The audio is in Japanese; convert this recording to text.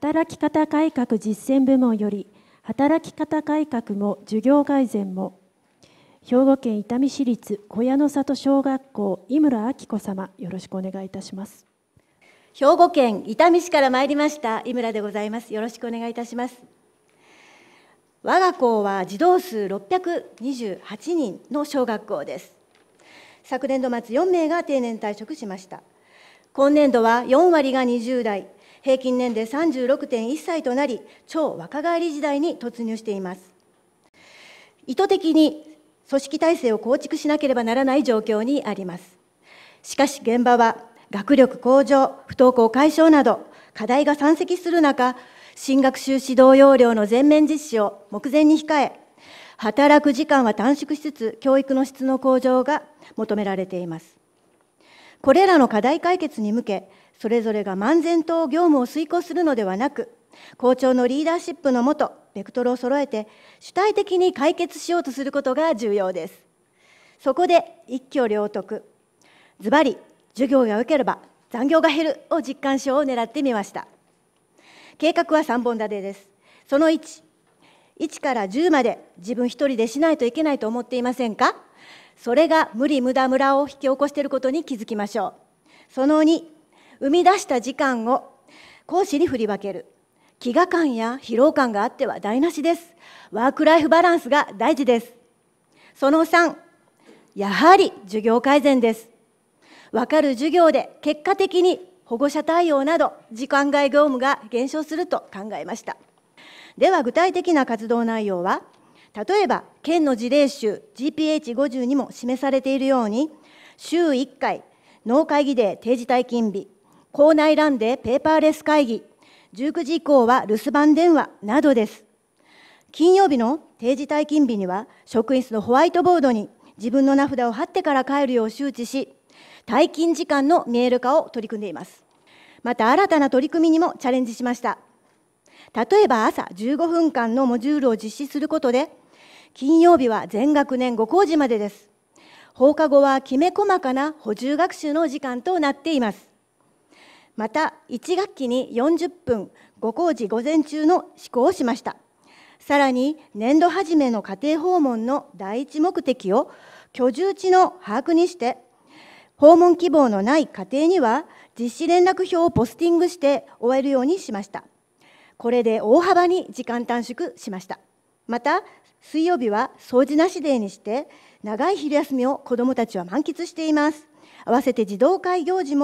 働き方改革実践部門より働き方改革も授業改善も兵庫県伊丹市立小屋の里小学校井村明子様よろしくお願いいたします兵庫県伊丹市から参りました井村でございますよろしくお願いいたします我が校は児童数628人の小学校です昨年度末4名が定年退職しました今年度は4割が20代平均年齢36.1歳となり超若返り時代に突入しています意図的に組織体制を構築しなければならない状況にありますしかし現場は学力向上不登校解消など課題が山積する中新学習指導要領の全面実施を目前に控え働く時間は短縮しつつ教育の質の向上が求められていますこれらの課題解決に向けそれぞれが漫然と業務を遂行するのではなく校長のリーダーシップのもとベクトルを揃えて主体的に解決しようとすることが重要ですそこで一挙両得ズバリ授業が良ければ残業が減るを実感症を狙ってみました計画は3本立てですその11から10まで自分一人でしないといけないと思っていませんかそれが無理無駄村を引き起こしていることに気づきましょうその2生み出した時間を講師に振り分ける飢餓感や疲労感があっては台無しですワークライフバランスが大事ですその3やはり授業改善です分かる授業で結果的に保護者対応など時間外業務が減少すると考えましたでは具体的な活動内容は例えば県の事例集 GPH50 にも示されているように週1回農会議で定時退勤日校内ランでペーパーレス会議19時以降は留守番電話などです金曜日の定時退勤日には職員室のホワイトボードに自分の名札を貼ってから帰るよう周知し退勤時間の見える化を取り組んでいますまた新たな取り組みにもチャレンジしました例えば朝15分間のモジュールを実施することで金曜日は全学年5工事までです。放課後はきめ細かな補充学習の時間となっています。また、1学期に40分5工事午前中の施行をしました。さらに、年度初めの家庭訪問の第一目的を居住地の把握にして、訪問希望のない家庭には実施連絡表をポスティングして終えるようにしました。これで大幅に時間短縮しました。また水曜日は掃除なしデーにして長い昼休みを子どもたちは満喫しています合わせて児童会行事も